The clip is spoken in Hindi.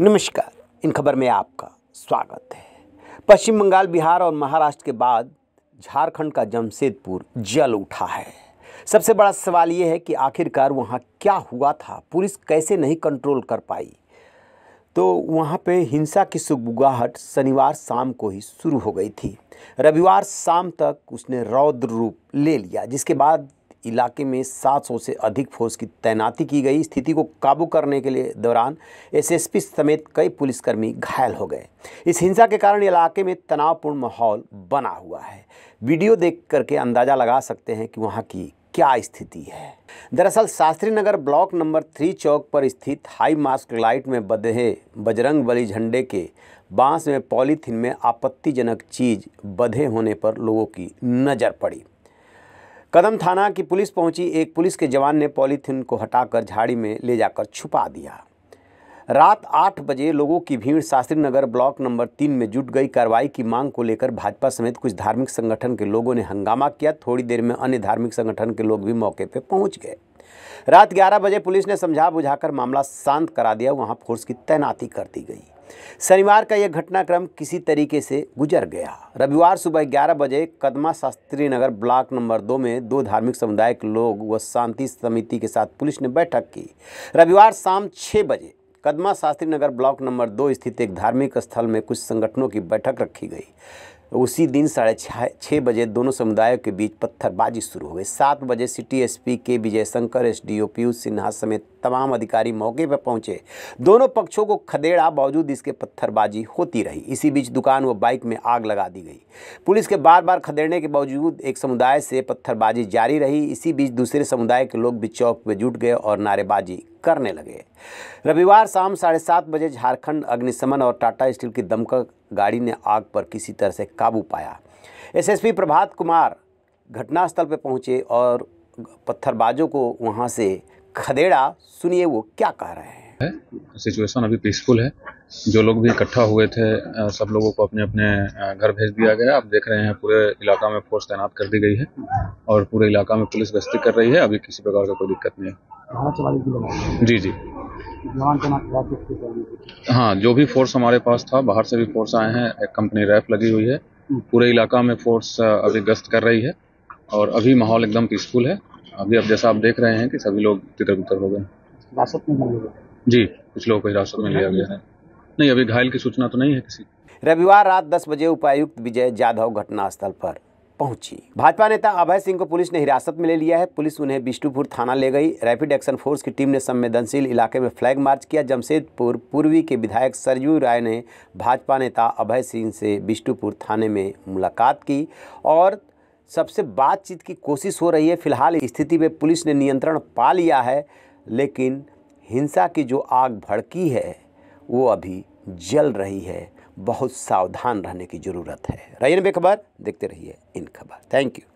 नमस्कार इन खबर में आपका स्वागत है पश्चिम बंगाल बिहार और महाराष्ट्र के बाद झारखंड का जमशेदपुर जल उठा है सबसे बड़ा सवाल ये है कि आखिरकार वहाँ क्या हुआ था पुलिस कैसे नहीं कंट्रोल कर पाई तो वहाँ पे हिंसा की सुगबुगाहट शनिवार शाम को ही शुरू हो गई थी रविवार शाम तक उसने रौद्र रूप ले लिया जिसके बाद इलाके में 700 से अधिक फोर्स की तैनाती की गई स्थिति को काबू करने के लिए दौरान एसएसपी समेत कई पुलिसकर्मी घायल हो गए इस हिंसा के कारण इलाके में तनावपूर्ण माहौल बना हुआ है वीडियो देख करके अंदाज़ा लगा सकते हैं कि वहाँ की क्या स्थिति है दरअसल Shastri Nagar block number three चौक पर स्थित हाई मास्क लाइट में बधे बजरंग बली झंडे के बांस में पॉलीथीन में आपत्तिजनक चीज बधे होने पर लोगों की नज़र पड़ी कदम थाना की पुलिस पहुंची एक पुलिस के जवान ने पॉलीथीन को हटाकर झाड़ी में ले जाकर छुपा दिया रात आठ बजे लोगों की भीड़ शास्त्री नगर ब्लॉक नंबर तीन में जुट गई कार्रवाई की मांग को लेकर भाजपा समेत कुछ धार्मिक संगठन के लोगों ने हंगामा किया थोड़ी देर में अन्य धार्मिक संगठन के लोग भी मौके पर पहुंच गए रात 11 बजे पुलिस ने समझा बुझाकर मामला शांत करा दिया वहां फोर्स की तैनाती कर दी गई शनिवार का यह घटनाक्रम किसी तरीके से गुजर गया रविवार सुबह 11 बजे कदमा शास्त्री नगर ब्लॉक नंबर दो में दो धार्मिक समुदाय के लोग व शांति समिति के साथ पुलिस ने बैठक की रविवार शाम छः बजे कदमा शास्त्री नगर ब्लॉक नंबर दो स्थित एक धार्मिक स्थल में कुछ संगठनों की बैठक रखी गई उसी दिन साढ़े छः बजे दोनों समुदायों के बीच पत्थरबाजी शुरू हो गई सात बजे सिटी एसपी के Vijay Shankar S D O Piyush Sinha समेत तमाम अधिकारी मौके पर पहुंचे दोनों पक्षों को खदेड़ा बावजूद इसके पत्थरबाजी होती रही इसी बीच दुकान व बाइक में आग लगा दी गई पुलिस के बार बार खदेड़ने के बावजूद एक समुदाय से पत्थरबाजी जारी रही इसी बीच दूसरे समुदाय के लोग भी चौक पर जुट गए और नारेबाजी करने लगे रविवार शाम साढ़े सात बजे झारखंड अग्निशमन और टाटा स्टील की दमकल गाड़ी ने आग पर किसी तरह से काबू पाया एसएसपी प्रभात कुमार घटनास्थल पर पहुंचे और पत्थरबाजों को वहां से खदेड़ा सुनिए वो क्या कह रहे हैं है सिचुएशन अभी पीसफुल है जो लोग भी इकट्ठा हुए थे सब लोगों को अपने अपने घर भेज दिया गया आप देख रहे हैं पूरे इलाका में फोर्स तैनात कर दी गई है और पूरे इलाका में पुलिस गश्ती कर रही है अभी किसी प्रकार का कोई दिक्कत नहीं है जी जी हाँ जो भी फोर्स हमारे पास था बाहर से भी फोर्स आए हैं एक कंपनी रैप लगी हुई है पूरे इलाका में फोर्स अभी गश्त कर रही है और अभी माहौल एकदम पीसफुल है अभी अब जैसा आप देख रहे हैं कि सभी लोग तितर बितर हो गए जी कुछ लोगों को हिरासत में लिया गया है नहीं अभी घायल की सूचना तो नहीं है किसी रविवार रात दस बजे उपायुक्त विजय जाधव घटनास्थल पर पहुंची भाजपा नेता अभय सिंह को पुलिस ने हिरासत में ले लिया है पुलिस उन्हें बिष्णुपुर थाना ले गई रैपिड एक्शन फोर्स की टीम ने संवेदनशील इलाके में फ्लैग मार्च किया जमशेदपुर पूर्वी के विधायक सरयू राय ने भाजपा नेता अभय सिंह से बिष्णुपुर थाने में मुलाकात की और सबसे बातचीत की कोशिश हो रही है फिलहाल स्थिति में पुलिस ने नियंत्रण पा लिया है लेकिन हिंसा की जो आग भड़की है वो अभी जल रही है बहुत सावधान रहने की ज़रूरत है रहिए बेखबर देखते रहिए इन खबर थैंक यू